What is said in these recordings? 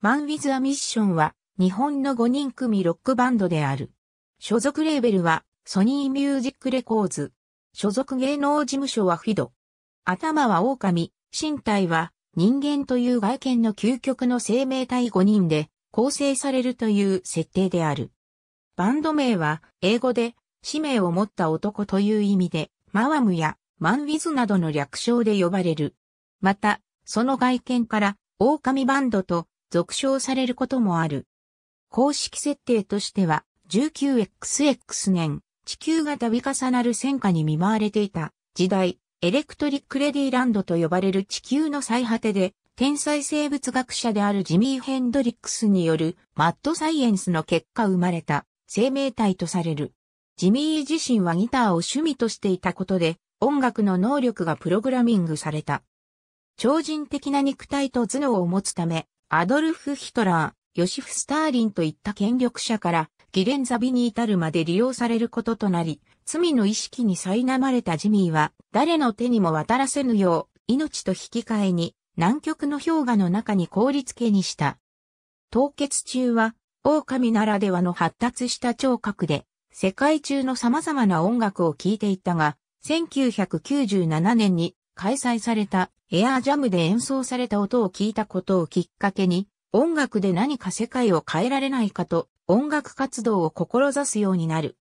マン・ウィズ・ア・ミッションは日本の5人組ロックバンドである。所属レーベルはソニーミュージックレコーズ。所属芸能事務所はフィド。頭は狼、身体は人間という外見の究極の生命体5人で構成されるという設定である。バンド名は英語で使命を持った男という意味でマワムやマンウィズなどの略称で呼ばれる。また、その外見から狼バンドと続称されることもある。公式設定としては、19XX 年、地球が度重なる戦火に見舞われていた時代、エレクトリック・レディランドと呼ばれる地球の最果てで、天才生物学者であるジミー・ヘンドリックスによるマッドサイエンスの結果生まれた生命体とされる。ジミー自身はギターを趣味としていたことで音楽の能力がプログラミングされた。超人的な肉体と頭脳を持つためアドルフ・ヒトラー、ヨシフ・スターリンといった権力者からギレンザビに至るまで利用されることとなり、罪の意識に苛まれたジミーは、誰の手にも渡らせぬよう、命と引き換えに、南極の氷河の中に凍り付けにした。凍結中は、狼ならではの発達した聴覚で、世界中の様々な音楽を聴いていたが、1997年に開催されたエアージャムで演奏された音を聞いたことをきっかけに、音楽で何か世界を変えられないかと、音楽活動を志すようになる。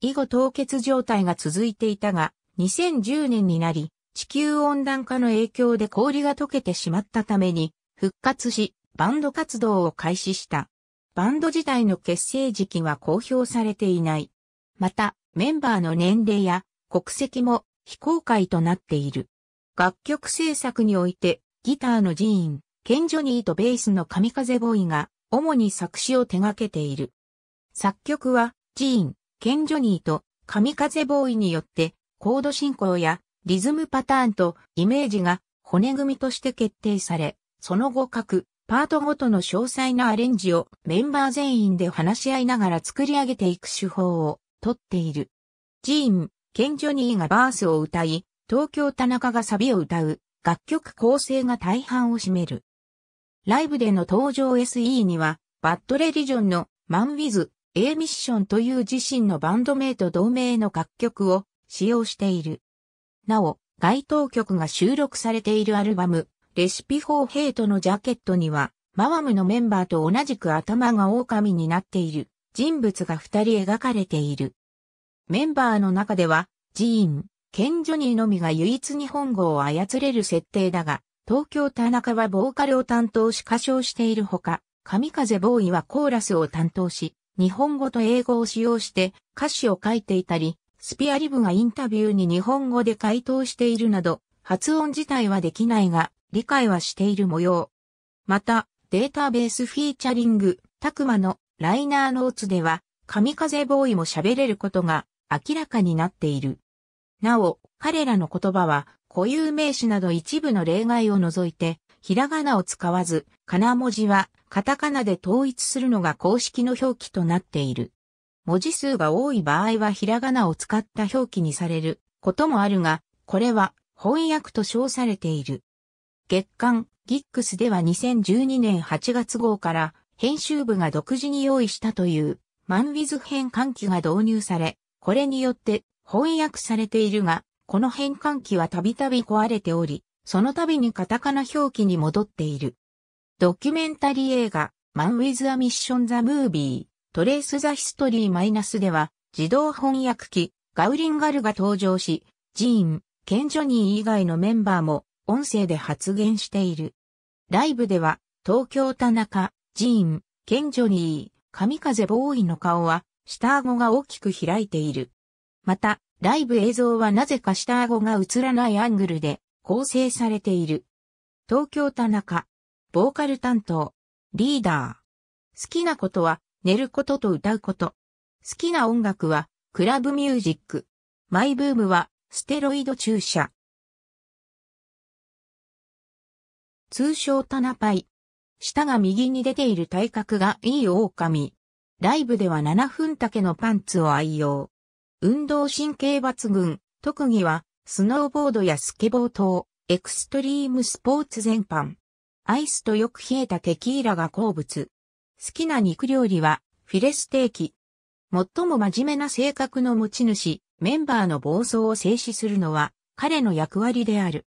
以後凍結状態が続いていたが、2010年になり、地球温暖化の影響で氷が溶けてしまったために、復活し、バンド活動を開始した。バンド自体の結成時期は公表されていない。また、メンバーの年齢や国籍も非公開となっている。楽曲制作において、ギターのジーン、ケン・ジョニーとベースの神風ボーイが、主に作詞を手掛けている。作曲は、ジーン、ケン・ジョニーと神風ボーイによって、コード進行やリズムパターンとイメージが骨組みとして決定され、その後各パートごとの詳細なアレンジをメンバー全員で話し合いながら作り上げていく手法をとっている。ジーン、ケン・ジョニーがバースを歌い、東京田中がサビを歌う楽曲構成が大半を占める。ライブでの登場 SE には、バッドレリジョンのマンウィズ、A ミッションという自身のバンド名と同名の楽曲を使用している。なお、該当曲が収録されているアルバム、レシピ4ヘイトのジャケットには、マワムのメンバーと同じく頭が狼になっている人物が二人描かれている。メンバーの中では、ジーン、ケン・ジョニーのみが唯一日本語を操れる設定だが、東京田中はボーカルを担当し歌唱しているほか、神風ボーイはコーラスを担当し、日本語と英語を使用して歌詞を書いていたり、スピアリブがインタビューに日本語で回答しているなど、発音自体はできないが、理解はしている模様。また、データベースフィーチャリング、たくまのライナーノーツでは、神風ボーイも喋れることが明らかになっている。なお、彼らの言葉は固有名詞など一部の例外を除いて、ひらがなを使わず、かな文字はカタカナで統一するのが公式の表記となっている。文字数が多い場合はひらがなを使った表記にされることもあるが、これは翻訳と称されている。月刊ギッ x スでは2012年8月号から編集部が独自に用意したというマンウィズ編換気が導入され、これによって翻訳されているが、この変換器はたびたび壊れており、そのたびにカタカナ表記に戻っている。ドキュメンタリー映画、マン・ウィズ・ア・ミッション・ザ・ムービー、トレース・ザ・ヒストリー・マイナスでは、自動翻訳機、ガウリンガルが登場し、ジーン、ケン・ジョニー以外のメンバーも音声で発言している。ライブでは、東京田中、ジーン、ケン・ジョニー、神風ボーイの顔は、下顎が大きく開いている。また、ライブ映像はなぜか下顎が映らないアングルで構成されている。東京田中、ボーカル担当、リーダー。好きなことは寝ることと歌うこと。好きな音楽はクラブミュージック。マイブームはステロイド注射。通称タナパイ。舌が右に出ている体格がいい狼。ライブでは7分丈のパンツを愛用。運動神経抜群、特技は、スノーボードやスケボー等、エクストリームスポーツ全般。アイスとよく冷えたテキーラが好物。好きな肉料理は、フィレステーキ。最も真面目な性格の持ち主、メンバーの暴走を制止するのは、彼の役割である。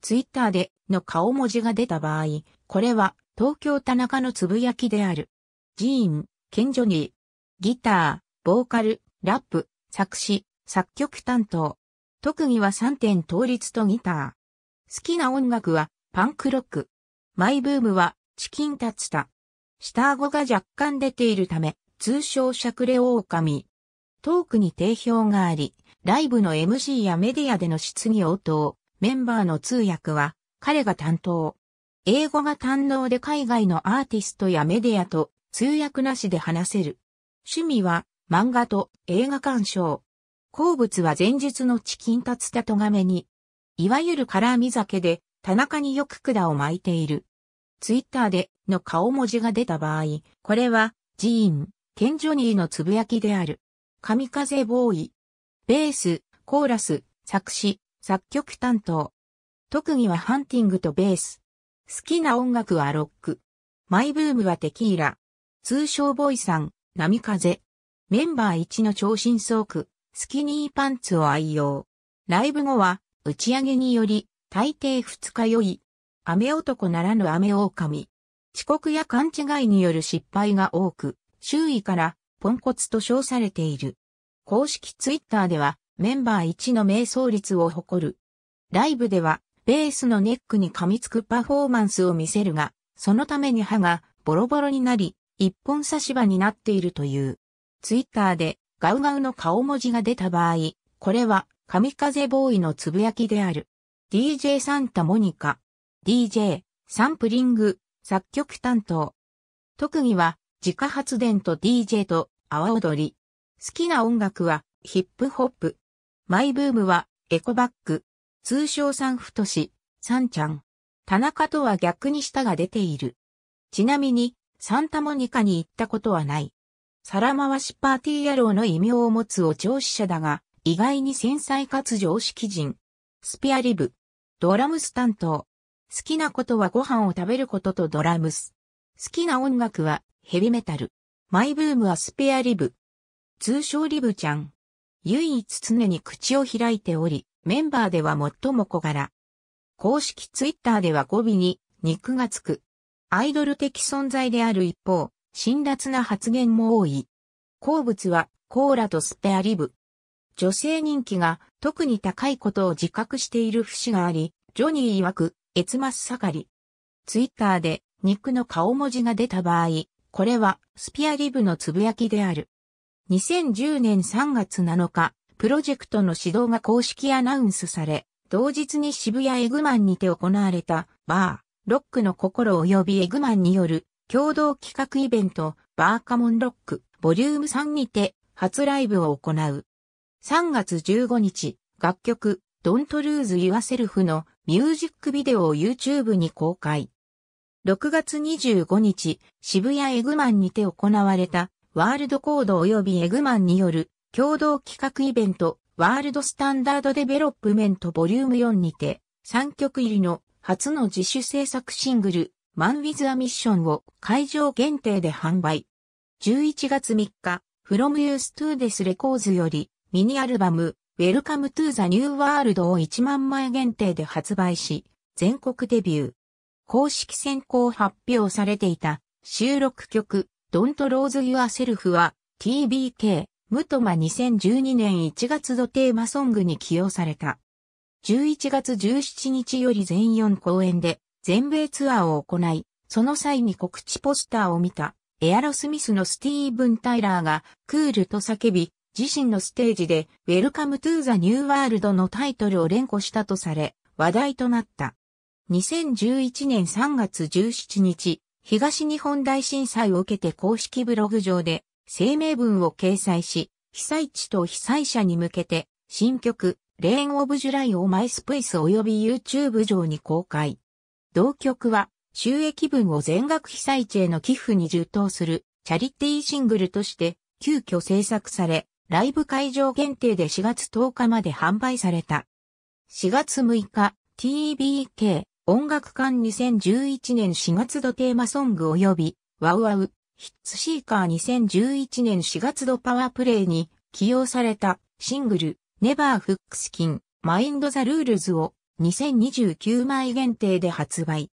ツイッターでの顔文字が出た場合、これは東京田中のつぶやきである。ジーン、ケンジョニー、ギター、ボーカル、ラップ、作詞、作曲担当。特技は3点倒立とギター。好きな音楽はパンクロック。マイブームはチキンタツタ。下顎が若干出ているため、通称シャクレオオカミ。トークに定評があり、ライブの MC やメディアでの質疑応答、メンバーの通訳は彼が担当。英語が堪能で海外のアーティストやメディアと通訳なしで話せる。趣味は漫画と映画鑑賞。好物は前述のチキンタツタトガメに、いわゆる辛味酒で、田中によく管を巻いている。ツイッターでの顔文字が出た場合、これは、ジーン、ケン・ジョニーのつぶやきである。神風ボーイ。ベース、コーラス、作詞、作曲担当。特技はハンティングとベース。好きな音楽はロック。マイブームはテキーラ。通称ボイさん、波風。メンバー1の超新装区、スキニーパンツを愛用。ライブ後は、打ち上げにより、大抵二日酔い。雨男ならぬ雨狼。遅刻や勘違いによる失敗が多く、周囲からポンコツと称されている。公式ツイッターではメンバー1の瞑想率を誇る。ライブではベースのネックに噛みつくパフォーマンスを見せるが、そのために歯がボロボロになり、一本差し歯になっているという。ツイッターでガウガウの顔文字が出た場合、これは神風ボーイのつぶやきである。DJ サンタモニカ、DJ、サンプリング、作曲担当。特技は自家発電と DJ と阿波踊り。好きな音楽はヒップホップ。マイブームはエコバッグ。通称サンフトシ、サンちゃん。田中とは逆に舌が出ている。ちなみに、サンタモニカに行ったことはない。皿回しパーティー野郎の異名を持つお調子者だが、意外に繊細かつ常識人。スペアリブ。ドラムス担当。好きなことはご飯を食べることとドラムス。好きな音楽はヘビメタル。マイブームはスペアリブ。通称リブちゃん。唯一常に口を開いており、メンバーでは最も小柄。公式ツイッターでは語尾に肉がつく。アイドル的存在である一方、辛辣な発言も多い。好物はコーラとスペアリブ。女性人気が特に高いことを自覚している節があり、ジョニー曰く、越末盛り。ツイッターで肉の顔文字が出た場合、これはスペアリブのつぶやきである。2010年3月7日、プロジェクトの指導が公式アナウンスされ、同日に渋谷エグマンにて行われた、バー、ロックの心及びエグマンによる共同企画イベント、バーカモンロック、ボリューム3にて、初ライブを行う。3月15日、楽曲、Don't Lose Yourself のミュージックビデオを YouTube に公開。6月25日、渋谷エグマンにて行われた、ワールドコード及びエグマンによる、共同企画イベント、ワールドスタンダードデベロップメントボリューム4にて、3曲入りの初の自主制作シングル、マン・ウィズ・ア・ミッションを会場限定で販売。11月3日、フロムユース・トゥーデス・レコーズよりミニアルバムウェルカム・トゥー・ザ・ニュー・ワールドを1万枚限定で発売し、全国デビュー。公式選考発表されていた収録曲 Don't ー o s e Yourself は TBK、ムトマ2012年1月度テーマソングに起用された。11月17日より全4公演で全米ツアーを行い、その際に告知ポスターを見た、エアロスミスのスティーブン・タイラーが、クールと叫び、自身のステージで、ウェルカム・トゥ・ー・ザ・ニュー・ワールドのタイトルを連呼したとされ、話題となった。2011年3月17日、東日本大震災を受けて公式ブログ上で、声明文を掲載し、被災地と被災者に向けて、新曲、レーン・オブ・ジュライをマイスペース及び YouTube 上に公開。同局は収益分を全額被災地への寄付に充当するチャリティーシングルとして急遽制作され、ライブ会場限定で4月10日まで販売された。4月6日、TBK 音楽館2011年4月度テーマソング及びワウワウヒッツシーカー2011年4月度パワープレイに起用されたシングル Never Hooks マインドザルールズを2029枚限定で発売。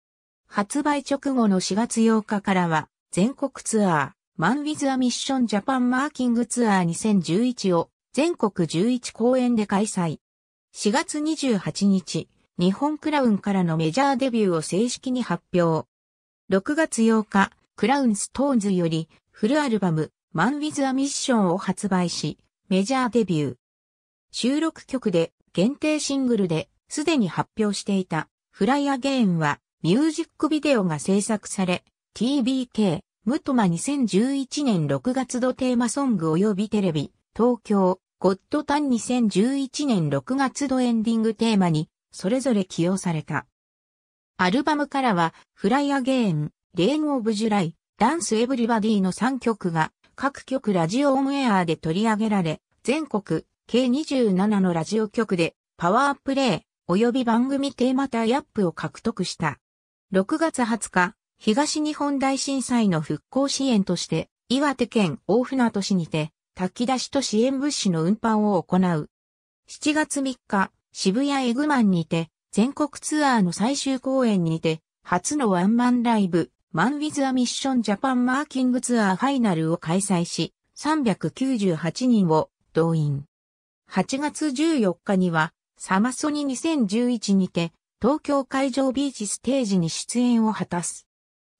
発売直後の4月8日からは、全国ツアー、マンウィズ・ア・ミッション・ジャパン・マーキング・ツアー2011を全国11公演で開催。4月28日、日本クラウンからのメジャーデビューを正式に発表。6月8日、クラウンストーンズよりフルアルバム、マン・ウィズ・ア・ミッションを発売し、メジャーデビュー。収録曲で限定シングルですでに発表していた、フライアゲインは、ミュージックビデオが制作され、TBK、ムトマ2011年6月度テーマソング及びテレビ、東京、ゴッドタン2011年6月度エンディングテーマに、それぞれ起用された。アルバムからは、フライアゲイン、レーンオブジュライ、ダンスエブリバディの3曲が、各曲ラジオオンエアで取り上げられ、全国、計27のラジオ局で、パワープレイ、及び番組テーマタイアップを獲得した。6月20日、東日本大震災の復興支援として、岩手県大船渡市にて、炊き出しと支援物資の運搬を行う。7月3日、渋谷エグマンにて、全国ツアーの最終公演にて、初のワンマンライブ、マン・ウィズ・ア・ミッション・ジャパン・マーキングツアーファイナルを開催し、398人を動員。8月14日には、サマソニ2011にて、東京海上ビーチステージに出演を果たす。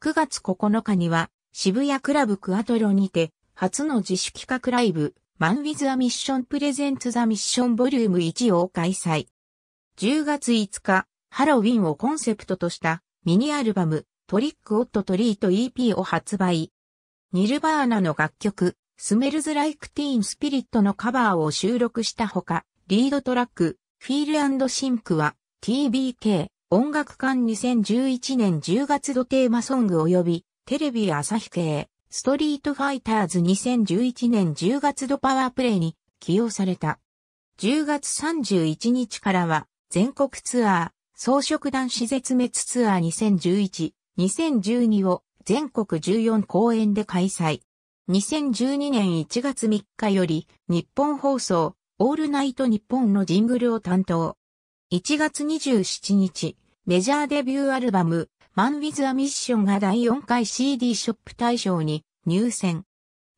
9月9日には、渋谷クラブクアトロにて、初の自主企画ライブ、マンウィズ・ア・ミッション・プレゼンツ・ザ・ミッション・ボリューム1を開催。10月5日、ハロウィンをコンセプトとしたミニアルバム、トリック・オット・トリート EP を発売。ニルバーナの楽曲、スメルズ・ライク・ティーン・スピリットのカバーを収録したほか、リードトラック、フィールシンクは TBK 音楽館2011年10月度テーマソング及びテレビ朝日系ストリートファイターズ2011年10月度パワープレイに起用された。10月31日からは全国ツアー装食男子絶滅ツアー2011-2012を全国14公演で開催。2012年1月3日より日本放送オールナイト日本のジングルを担当。1月27日、メジャーデビューアルバム、マン・ウィズ・ア・ミッションが第4回 CD ショップ大賞に入選。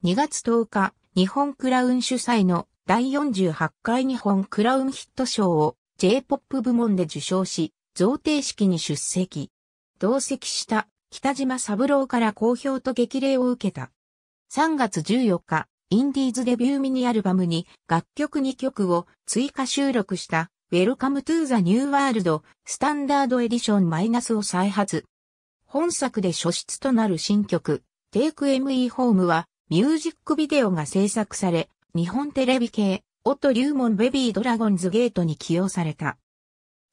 2月10日、日本クラウン主催の第48回日本クラウンヒット賞を J-POP 部門で受賞し、贈呈式に出席。同席した北島三郎から好評と激励を受けた。3月14日、インディーズデビューミニアルバムに楽曲2曲を追加収録した Welcome to the New World スタンダードエディションマイナスを再発。本作で初出となる新曲 Take ME Home はミュージックビデオが制作され日本テレビ系オット・リューモン・ベビー・ドラゴンズ・ゲートに起用された。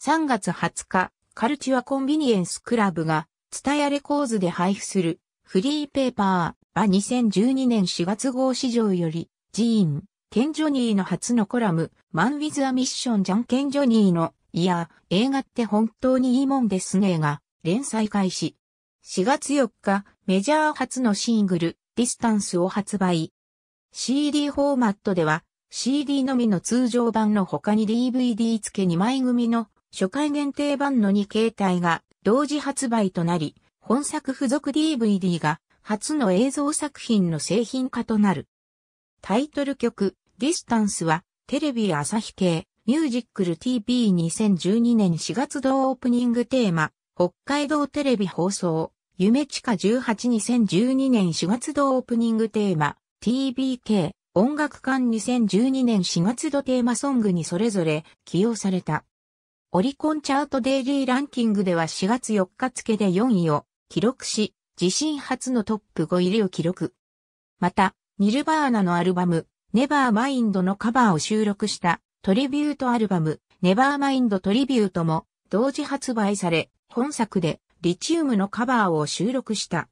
3月20日、カルチュア・コンビニエンス・クラブが、ツタヤレコーズで配布する、フリーペーパー。は2012年4月号史上より、ジーン、ケン・ジョニーの初のコラム、マン・ウィズ・ア・ミッション・ジャン・ケン・ジョニーの、いや、映画って本当にいいもんですねが、連載開始。4月4日、メジャー初のシングル、ディスタンスを発売。CD フォーマットでは、CD のみの通常版の他に DVD 付け2枚組の初回限定版の2形態が同時発売となり、本作付属 DVD が初の映像作品の製品化となる。タイトル曲、ディスタンスは、テレビ朝日系、ミュージックル TV2012 年4月同オープニングテーマ、北海道テレビ放送、夢地下182012年4月同オープニングテーマ、TBK、音楽館2012年4月度テーマソングにそれぞれ起用された。オリコンチャートデイリーランキングでは4月4日付で4位を記録し、自身初のトップ5入りを記録。また、ニルバーナのアルバム、ネバーマインドのカバーを収録したトリビュートアルバム、ネバーマインドトリビュートも同時発売され、本作でリチウムのカバーを収録した。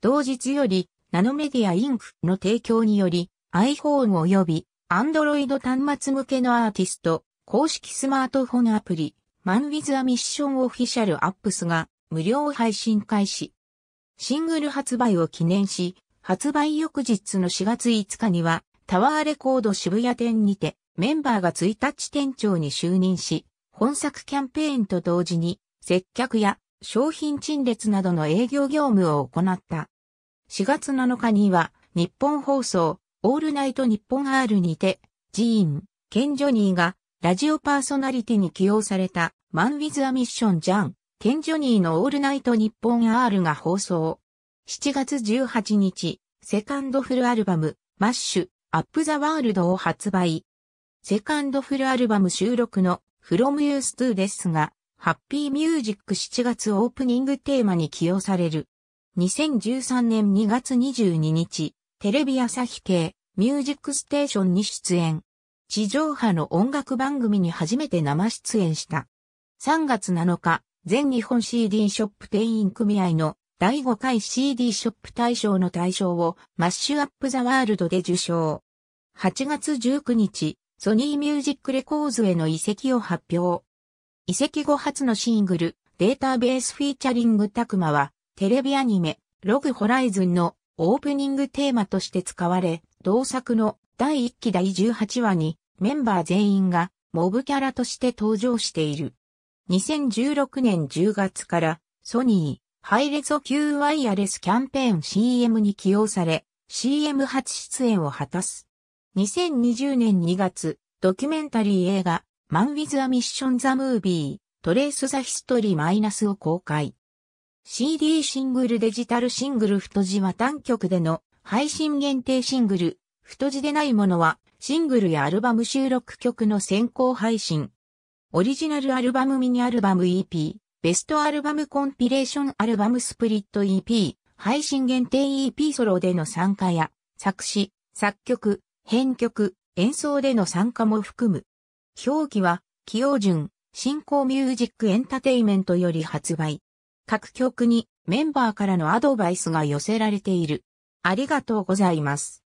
同日より、ナノメディアインクの提供により、iPhone 及び Android 端末向けのアーティスト、公式スマートフォンアプリ、マンウィズアミッションオフィシャルアップスが無料配信開始。シングル発売を記念し、発売翌日の4月5日には、タワーレコード渋谷店にて、メンバーが1日店長に就任し、本作キャンペーンと同時に、接客や商品陳列などの営業業務を行った。4月7日には、日本放送、オールナイト日本 R にて、ジーン、ケン・ジョニーが、ラジオパーソナリティに起用された、マン・ウィズ・ア・ミッション・ジャン、ケン・ジョニーのオールナイト日本 R が放送。7月18日、セカンドフルアルバム、マッシュ、アップ・ザ・ワールドを発売。セカンドフルアルバム収録のフロム・ユース・トゥですが、ハッピーミュージック7月オープニングテーマに起用される。2013年2月22日、テレビ朝日系ミュージックステーションに出演。地上波の音楽番組に初めて生出演した。3月7日、全日本 CD ショップ店員組合の第5回 CD ショップ大賞の大賞をマッシュアップザワールドで受賞。8月19日、ソニーミュージックレコーズへの移籍を発表。移籍後初のシングル、データベースフィーチャリングタクマは、テレビアニメ、ログホライズンのオープニングテーマとして使われ、同作の第1期第18話にメンバー全員がモブキャラとして登場している。2016年10月からソニーハイレゾ級ワイヤレスキャンペーン CM に起用され CM 初出演を果たす。2020年2月ドキュメンタリー映画マン・ウィズ・ア・ミッション・ザ・ムービートレース・ザ・ヒストリー・マイナスを公開。CD シングルデジタルシングル太字は単曲での配信限定シングル、太字でないものはシングルやアルバム収録曲の先行配信、オリジナルアルバムミニアルバム EP、ベストアルバムコンピレーションアルバムスプリット EP、配信限定 EP ソロでの参加や、作詞、作曲、編曲、演奏での参加も含む。表記は、起用順、新興ミュージックエンタテイメントより発売。各曲にメンバーからのアドバイスが寄せられている。ありがとうございます。